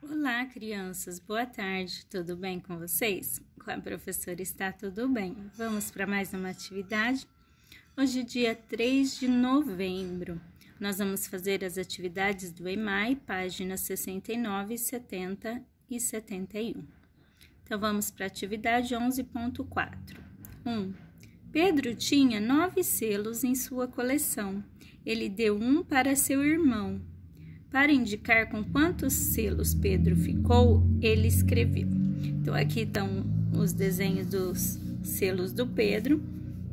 Olá, crianças, boa tarde, tudo bem com vocês? Com a professora está tudo bem. Vamos para mais uma atividade? Hoje, é dia 3 de novembro, nós vamos fazer as atividades do EMAI, páginas 69, 70 e 71. Então, vamos para a atividade 11.4. 1. Pedro tinha nove selos em sua coleção. Ele deu um para seu irmão, para indicar com quantos selos Pedro ficou, ele escreveu. Então, aqui estão os desenhos dos selos do Pedro.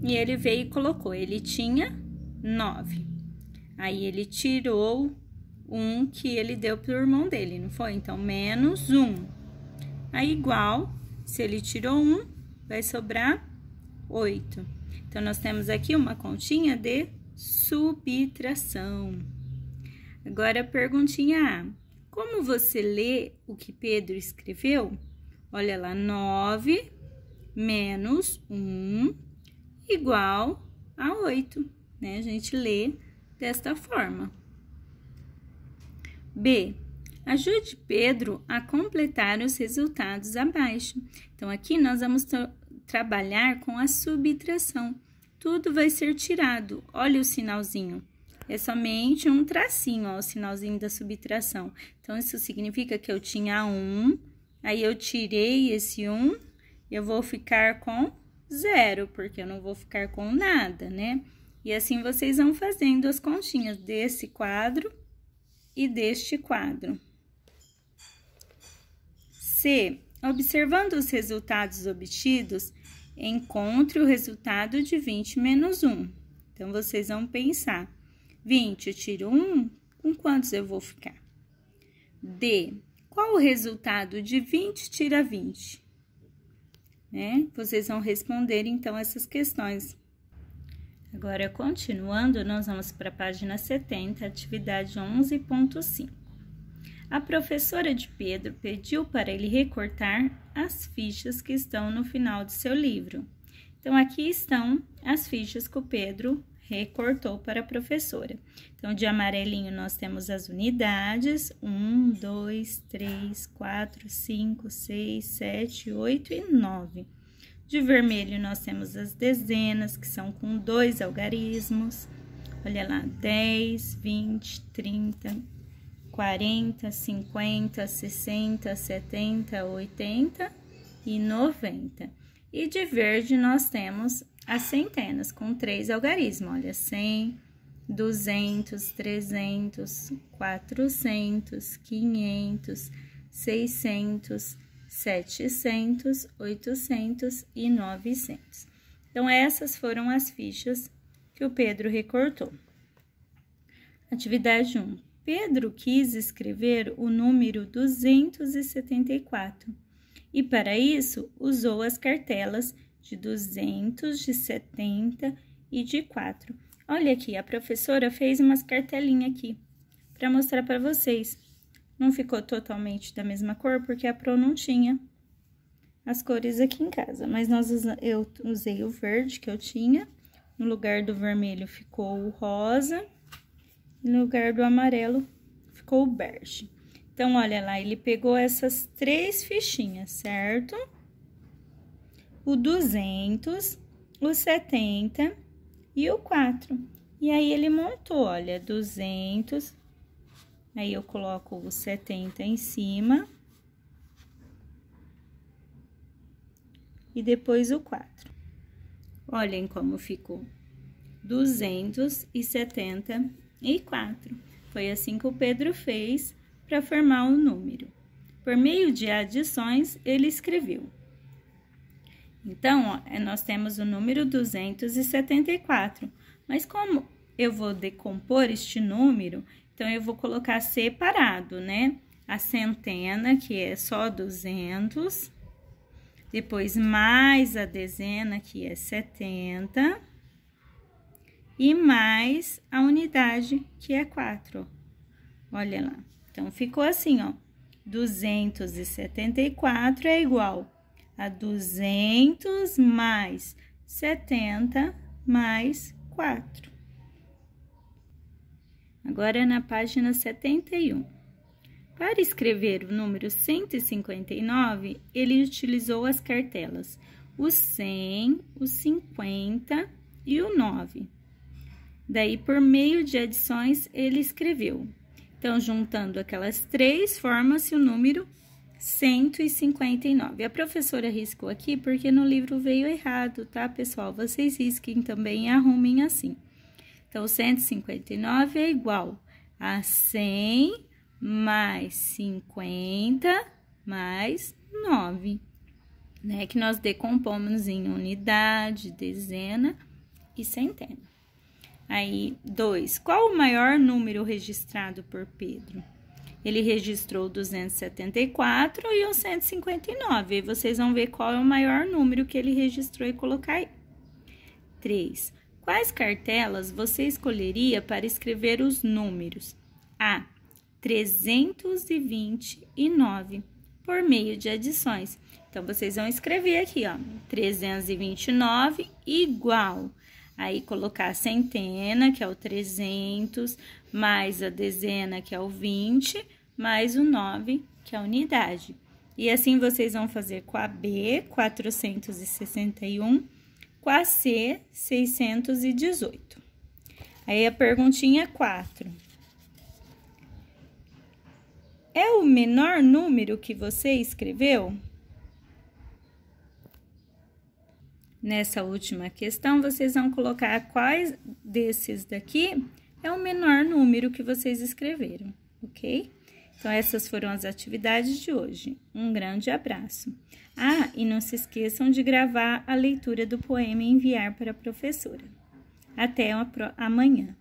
E ele veio e colocou. Ele tinha nove. Aí, ele tirou um que ele deu para o irmão dele, não foi? Então, menos um. Aí, igual, se ele tirou um, vai sobrar oito. Então, nós temos aqui uma continha de subtração. Agora, perguntinha A. Como você lê o que Pedro escreveu? Olha lá, 9 menos 1 igual a 8, né? A gente lê desta forma. B. Ajude Pedro a completar os resultados abaixo. Então, aqui nós vamos trabalhar com a subtração. Tudo vai ser tirado. Olha o sinalzinho é somente um tracinho, ó, o sinalzinho da subtração. Então, isso significa que eu tinha um, aí eu tirei esse um, eu vou ficar com zero, porque eu não vou ficar com nada, né? E assim vocês vão fazendo as continhas desse quadro e deste quadro. C. Observando os resultados obtidos, encontre o resultado de 20 menos 1. Então, vocês vão pensar 20, eu tiro 1, com quantos eu vou ficar? D. Qual o resultado de 20 tira 20? Né? Vocês vão responder, então, essas questões. Agora, continuando, nós vamos para a página 70, atividade 11.5. A professora de Pedro pediu para ele recortar as fichas que estão no final de seu livro. Então, aqui estão as fichas que o Pedro recortou para a professora. Então, de amarelinho nós temos as unidades: 1, 2, 3, 4, 5, 6, 7, 8 e 9. De vermelho nós temos as dezenas, que são com dois algarismos. Olha lá, 10, 20, 30, 40, 50, 60, 70, 80 e 90. E de verde nós temos as centenas, com três algarismos. Olha, 100, 200, 300, 400, 500, 600, 700, 800 e 900. Então, essas foram as fichas que o Pedro recortou. Atividade 1. Pedro quis escrever o número 274 e, para isso, usou as cartelas de 200, de 70 e de 4. Olha aqui, a professora fez umas cartelinhas aqui para mostrar para vocês. Não ficou totalmente da mesma cor, porque a Pro não tinha as cores aqui em casa. Mas nós, eu usei o verde que eu tinha, no lugar do vermelho ficou o rosa, no lugar do amarelo ficou o bege. Então, olha lá, ele pegou essas três fichinhas, certo? o 200, o 70 e o 4. E aí, ele montou, olha, 200, aí eu coloco o 70 em cima. E depois o 4. Olhem como ficou. 274. Foi assim que o Pedro fez para formar o um número. Por meio de adições, ele escreveu então, ó, é, nós temos o número 274. Mas como eu vou decompor este número, então eu vou colocar separado, né? A centena, que é só 200, depois mais a dezena, que é 70, e mais a unidade, que é 4. Olha lá. Então, ficou assim, ó. 274 é igual a 200 mais 70 mais 4. Agora é na página 71. Para escrever o número 159, ele utilizou as cartelas o 100, o 50 e o 9. Daí, por meio de adições, ele escreveu. Então, juntando aquelas três, forma-se o número 159. A professora riscou aqui porque no livro veio errado, tá, pessoal? Vocês risquem também e arrumem assim. Então, 159 é igual a 100 mais 50 mais 9, né? Que nós decompomos em unidade, dezena e centena. Aí, 2. Qual o maior número registrado por Pedro? Ele registrou 274 e o 159. E vocês vão ver qual é o maior número que ele registrou e colocar aí. 3. Quais cartelas você escolheria para escrever os números? A. 329 por meio de adições. Então, vocês vão escrever aqui, ó, 329 igual. Aí, colocar a centena, que é o 300, mais a dezena, que é o 20, mais o 9, que é a unidade. E assim vocês vão fazer com a B, 461, com a C, 618. Aí a perguntinha 4. É, é o menor número que você escreveu? Nessa última questão, vocês vão colocar quais desses daqui é o menor número que vocês escreveram, ok? Então, essas foram as atividades de hoje. Um grande abraço. Ah, e não se esqueçam de gravar a leitura do poema e enviar para a professora. Até amanhã.